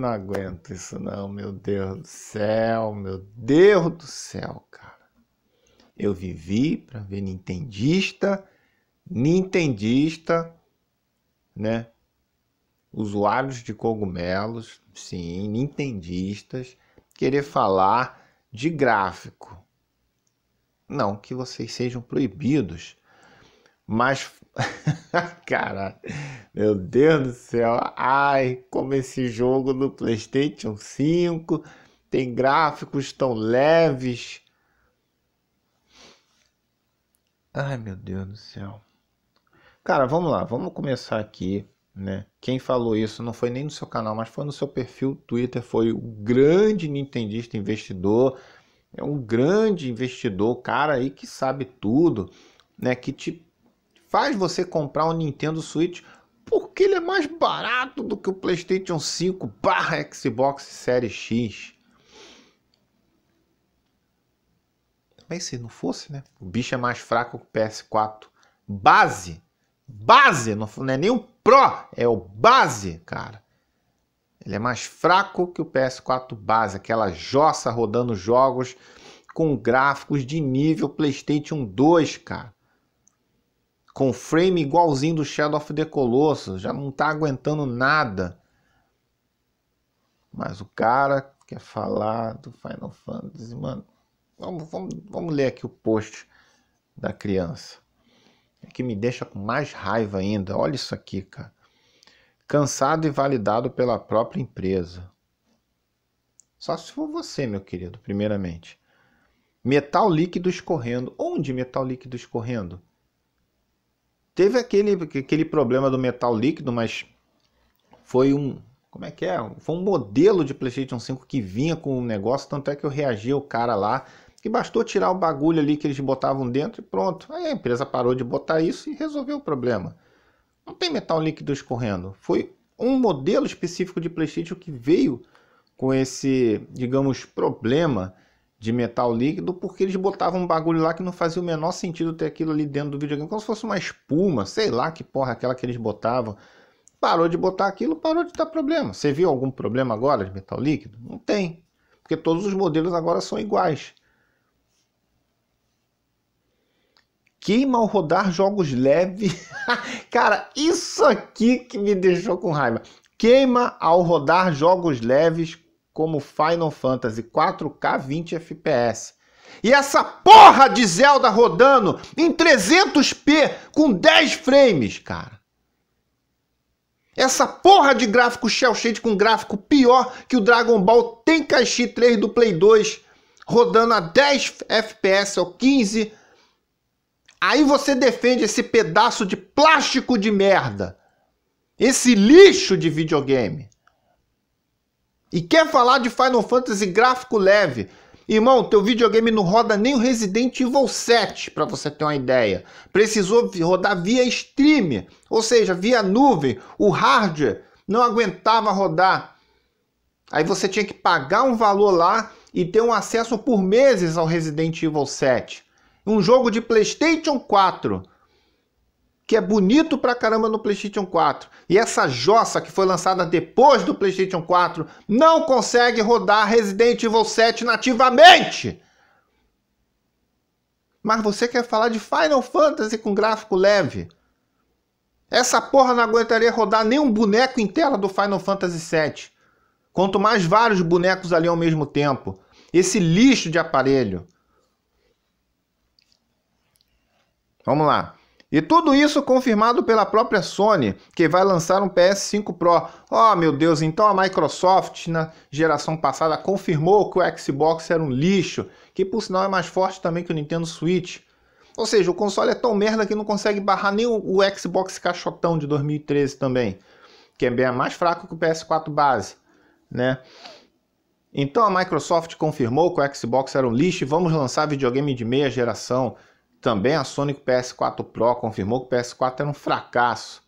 não aguento isso não, meu Deus do céu, meu Deus do céu, cara. Eu vivi para ver nintendista, nintendista, né? Usuários de cogumelos, sim, nintendistas, querer falar de gráfico. Não que vocês sejam proibidos, mas Cara, meu Deus do céu. Ai, como esse jogo no PlayStation 5 tem gráficos tão leves. Ai, meu Deus do céu. Cara, vamos lá, vamos começar aqui, né? Quem falou isso não foi nem no seu canal, mas foi no seu perfil Twitter, foi o grande nintendista investidor, é um grande investidor, cara aí que sabe tudo, né, que te faz você comprar um Nintendo Switch porque ele é mais barato do que o PlayStation 5 barra Xbox Series X. Mas se não fosse, né? O bicho é mais fraco que o PS4. Base! Base! não é nem o Pro, é o base, cara. Ele é mais fraco que o PS4 base, aquela jossa rodando jogos com gráficos de nível PlayStation 2, cara com frame igualzinho do Shadow of the Colossus, já não tá aguentando nada. Mas o cara quer falar do Final Fantasy, mano. Vamos, vamos, vamos ler aqui o post da criança. É que me deixa com mais raiva ainda. Olha isso aqui, cara. Cansado e validado pela própria empresa. Só se for você, meu querido, primeiramente. Metal líquido escorrendo. Onde metal líquido escorrendo? Teve aquele, aquele problema do metal líquido, mas foi um. Como é que é? Foi um modelo de PlayStation 5 que vinha com o negócio, tanto é que eu reagi ao cara lá, que bastou tirar o bagulho ali que eles botavam dentro e pronto. Aí a empresa parou de botar isso e resolveu o problema. Não tem metal líquido escorrendo. Foi um modelo específico de PlayStation que veio com esse, digamos, problema de metal líquido, porque eles botavam um bagulho lá que não fazia o menor sentido ter aquilo ali dentro do videogame, como se fosse uma espuma, sei lá que porra aquela que eles botavam. Parou de botar aquilo, parou de dar problema. Você viu algum problema agora de metal líquido? Não tem, porque todos os modelos agora são iguais. Queima ao rodar jogos leves. Cara, isso aqui que me deixou com raiva. Queima ao rodar jogos leves como Final Fantasy 4K 20 FPS. E essa porra de Zelda rodando em 300p com 10 frames, cara. Essa porra de gráfico shell shade com gráfico pior que o Dragon Ball Tenkaichi 3 do Play 2 rodando a 10 FPS ou 15. Aí você defende esse pedaço de plástico de merda. Esse lixo de videogame. E quer falar de Final Fantasy gráfico leve? Irmão, teu videogame não roda nem o Resident Evil 7, para você ter uma ideia. Precisou rodar via stream, ou seja, via nuvem. O hardware não aguentava rodar. Aí você tinha que pagar um valor lá e ter um acesso por meses ao Resident Evil 7. Um jogo de PlayStation 4 que é bonito pra caramba no PlayStation 4. E essa jossa que foi lançada depois do PlayStation 4 não consegue rodar Resident Evil 7 nativamente. Mas você quer falar de Final Fantasy com gráfico leve? Essa porra não aguentaria rodar nenhum boneco em tela do Final Fantasy 7. Quanto mais vários bonecos ali ao mesmo tempo. Esse lixo de aparelho. Vamos lá. E tudo isso confirmado pela própria Sony, que vai lançar um PS5 Pro. Oh meu Deus, então a Microsoft na geração passada confirmou que o Xbox era um lixo, que por sinal é mais forte também que o Nintendo Switch. Ou seja, o console é tão merda que não consegue barrar nem o Xbox caixotão de 2013 também, que é bem mais fraco que o PS4 base, né? Então a Microsoft confirmou que o Xbox era um lixo e vamos lançar videogame de meia geração. Também a Sony com o PS4 Pro confirmou que o PS4 era um fracasso.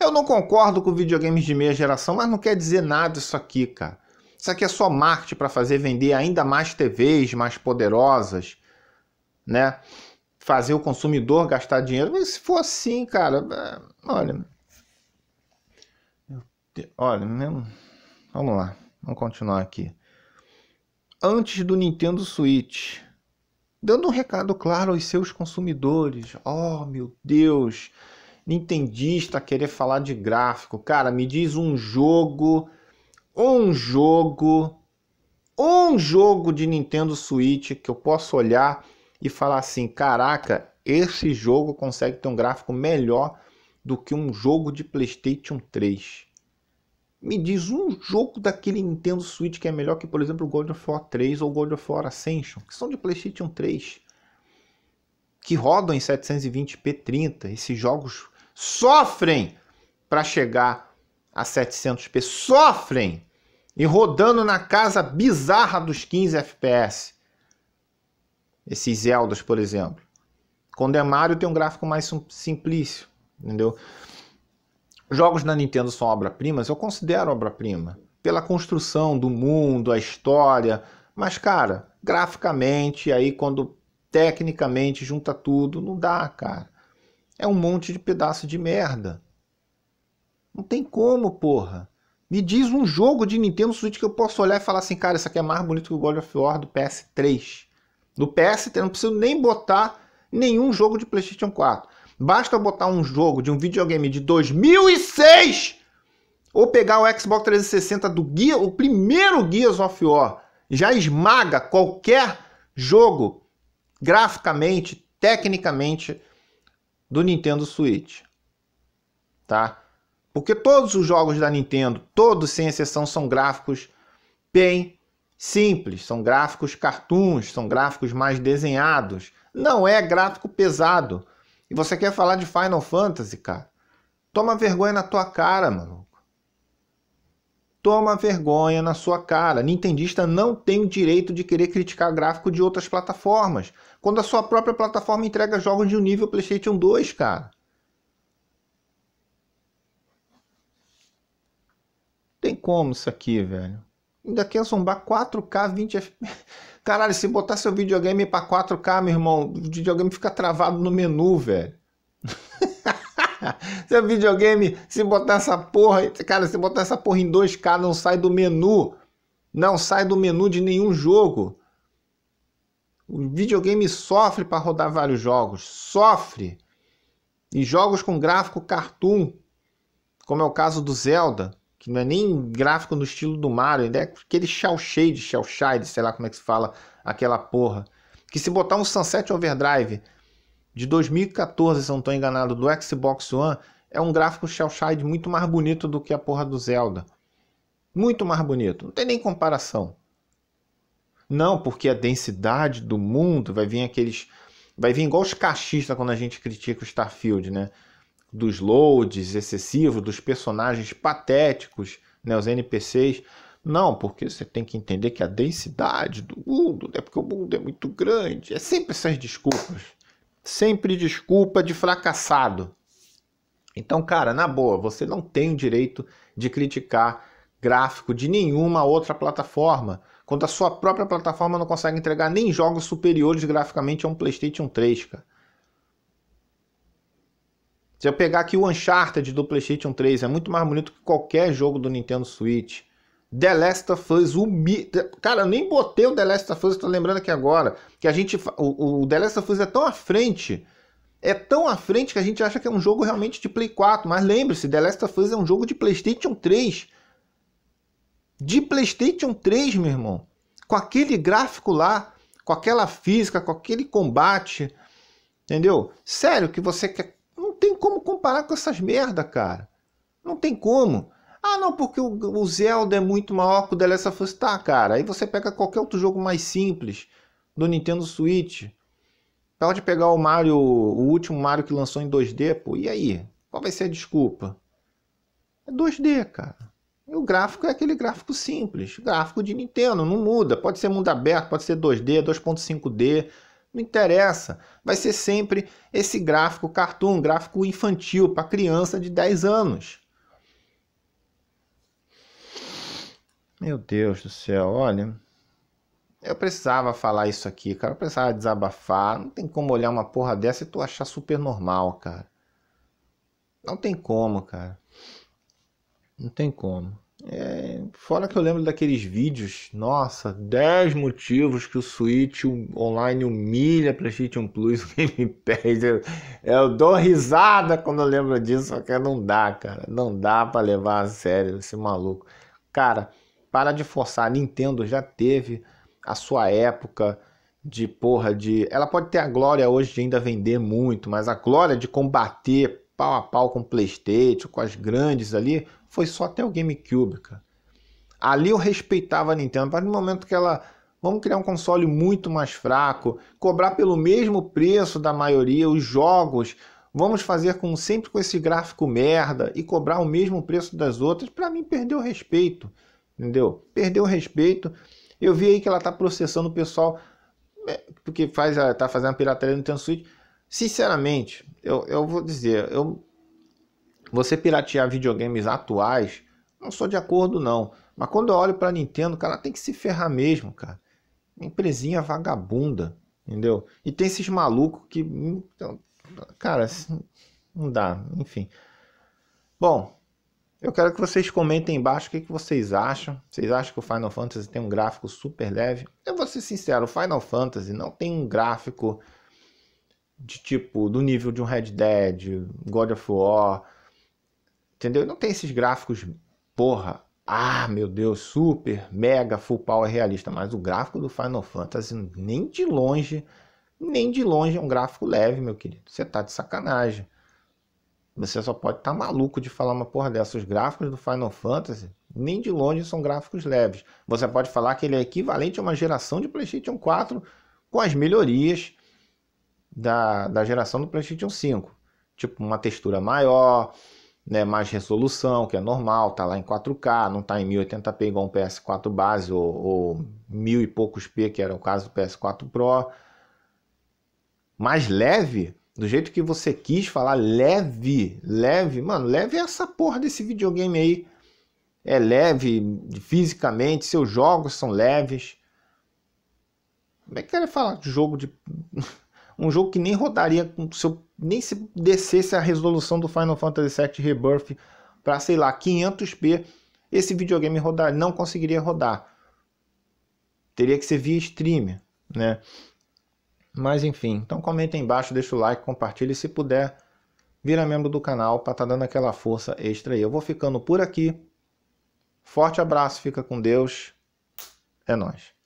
Eu não concordo com videogames de meia geração, mas não quer dizer nada isso aqui, cara. Isso aqui é só marketing para fazer vender ainda mais TVs mais poderosas, né? Fazer o consumidor gastar dinheiro. Mas se for assim, cara, é, olha. Olha, mesmo. Né, vamos lá, vamos continuar aqui. Antes do Nintendo Switch, dando um recado claro aos seus consumidores. Oh, meu Deus, Nintendista querer falar de gráfico. Cara, me diz um jogo, um jogo, um jogo de Nintendo Switch que eu posso olhar e falar assim: caraca, esse jogo consegue ter um gráfico melhor do que um jogo de PlayStation 3. Me diz um jogo daquele Nintendo Switch que é melhor que, por exemplo, o God of War 3 ou o God of War Ascension, que são de PlayStation 3, que rodam em 720p 30. Esses jogos sofrem para chegar a 700p, sofrem e rodando na casa bizarra dos 15 FPS. Esses Zeldas, por exemplo. Quando é Mario tem um gráfico mais simplício, entendeu? Jogos da Nintendo são obra-primas? Eu considero obra-prima. Pela construção do mundo, a história. Mas, cara, graficamente, aí quando tecnicamente junta tudo, não dá, cara. É um monte de pedaço de merda. Não tem como, porra. Me diz um jogo de Nintendo Switch que eu posso olhar e falar assim, cara, isso aqui é mais bonito que o God of War do PS3. Do PS3, não preciso nem botar nenhum jogo de PlayStation 4. Basta botar um jogo de um videogame de 2006 ou pegar o Xbox 360 do guia, o primeiro Gears of War, já esmaga qualquer jogo graficamente, tecnicamente do Nintendo Switch. Tá? Porque todos os jogos da Nintendo, todos sem exceção, são gráficos bem simples, são gráficos cartoons, são gráficos mais desenhados. Não é gráfico pesado. E você quer falar de Final Fantasy, cara? Toma vergonha na tua cara, maluco. Toma vergonha na sua cara. Nintendista não tem o direito de querer criticar gráfico de outras plataformas, quando a sua própria plataforma entrega jogos de um nível PlayStation 2, cara. Tem como isso aqui, velho? Ainda quer zombar 4K 20 FPS. Caralho, se botar seu videogame pra 4K, meu irmão, o videogame fica travado no menu, velho. seu videogame, se botar essa porra, cara, se botar essa porra em 2K, não sai do menu. Não sai do menu de nenhum jogo. O videogame sofre para rodar vários jogos, sofre. E jogos com gráfico cartoon, como é o caso do Zelda, que não é nem gráfico no estilo do Mario, ainda é aquele shell shade, shell shade, sei lá como é que se fala aquela porra. Que se botar um Sunset Overdrive de 2014, se não estou enganado, do Xbox One, é um gráfico shell shade muito mais bonito do que a porra do Zelda. Muito mais bonito, não tem nem comparação. Não, porque a densidade do mundo vai vir aqueles vai vir igual os cachistas quando a gente critica o Starfield, né? dos loads excessivos, dos personagens patéticos, né, os NPCs. Não, porque você tem que entender que a densidade do mundo, é né, porque o mundo é muito grande. É sempre essas desculpas. Sempre desculpa de fracassado. Então, cara, na boa, você não tem direito de criticar gráfico de nenhuma outra plataforma, quando a sua própria plataforma não consegue entregar nem jogos superiores graficamente a um PlayStation 3, cara. Se eu pegar aqui o Uncharted do PlayStation 3, é muito mais bonito que qualquer jogo do Nintendo Switch. The Last of Us, o mi... Cara, eu nem botei o The Last of Us, tô lembrando aqui agora. Que a gente. O, o The Last of Us é tão à frente. É tão à frente que a gente acha que é um jogo realmente de Play 4. Mas lembre-se, The Last of Us é um jogo de PlayStation 3. De PlayStation 3, meu irmão. Com aquele gráfico lá, com aquela física, com aquele combate. Entendeu? Sério que você quer tem como comparar com essas merda, cara. Não tem como. Ah, não, porque o, o Zelda é muito maior que o The Last of Us. Tá, cara. Aí você pega qualquer outro jogo mais simples do Nintendo Switch. Pode pegar o Mario, o último Mario que lançou em 2D, pô. E aí? Qual vai ser a desculpa? É 2D, cara. E o gráfico é aquele gráfico simples, gráfico de Nintendo, não muda. Pode ser mundo aberto, pode ser 2D, 2.5D, não interessa. Vai ser sempre esse gráfico cartoon, gráfico infantil para criança de 10 anos. Meu Deus do céu, olha. Eu precisava falar isso aqui, cara. Eu precisava desabafar. Não tem como olhar uma porra dessa e tu achar super normal, cara. Não tem como, cara. Não tem como. É, Fora que eu lembro daqueles vídeos, nossa, 10 motivos que o Switch Online humilha PlayStation Plus o Game Pass. Eu, eu dou risada quando eu lembro disso, só que não dá, cara. Não dá para levar a sério esse maluco. Cara, para de forçar. A Nintendo já teve a sua época de porra de. Ela pode ter a glória hoje de ainda vender muito, mas a glória de combater pau a pau com o PlayStation, com as grandes ali, foi só até o GameCube, cara. Ali eu respeitava a Nintendo. mas no momento que ela. Vamos criar um console muito mais fraco, cobrar pelo mesmo preço da maioria os jogos. Vamos fazer com sempre com esse gráfico merda e cobrar o mesmo preço das outras. Para mim, perdeu o respeito, entendeu? Perdeu o respeito. Eu vi aí que ela tá processando o pessoal é, porque faz ela tá fazendo pirataria no Nintendo Switch. Sinceramente, eu, eu vou dizer, eu você piratear videogames atuais, não sou de acordo não. Mas quando eu olho pra Nintendo, cara, tem que se ferrar mesmo, cara. Uma empresinha vagabunda, entendeu? E tem esses malucos que. Então, cara, assim, não dá, enfim. Bom, eu quero que vocês comentem embaixo o que, que vocês acham. Vocês acham que o Final Fantasy tem um gráfico super leve? Eu vou ser sincero, o Final Fantasy não tem um gráfico de tipo do nível de um Red Dead, God of War, entendeu? Não tem esses gráficos porra ah, meu Deus, super, mega, full power realista, mas o gráfico do Final Fantasy nem de longe, nem de longe é um gráfico leve, meu querido. Você tá de sacanagem. Você só pode estar tá maluco de falar uma porra dessa. Os gráficos do Final Fantasy nem de longe são gráficos leves. Você pode falar que ele é equivalente a uma geração de PlayStation 4 com as melhorias da, da geração do PlayStation 5. Tipo, uma textura maior, né, mais resolução, que é normal, tá lá em 4K, não tá em 1080p igual um PS4 base ou, ou mil e poucos p, que era o caso do PS4 Pro. Mais leve, do jeito que você quis falar, leve, leve, mano, leve essa porra desse videogame aí. É leve fisicamente, seus jogos são leves. Como é que ele fala jogo de um jogo que nem rodaria com seu nem se descesse a resolução do Final Fantasy VII Rebirth para sei lá 500p, esse videogame rodar não conseguiria rodar. Teria que ser via stream, né? Mas enfim, então comenta aí embaixo, deixa o like, compartilha e se puder, vira membro do canal para estar tá dando aquela força extra aí. Eu vou ficando por aqui. Forte abraço, fica com Deus. É nós.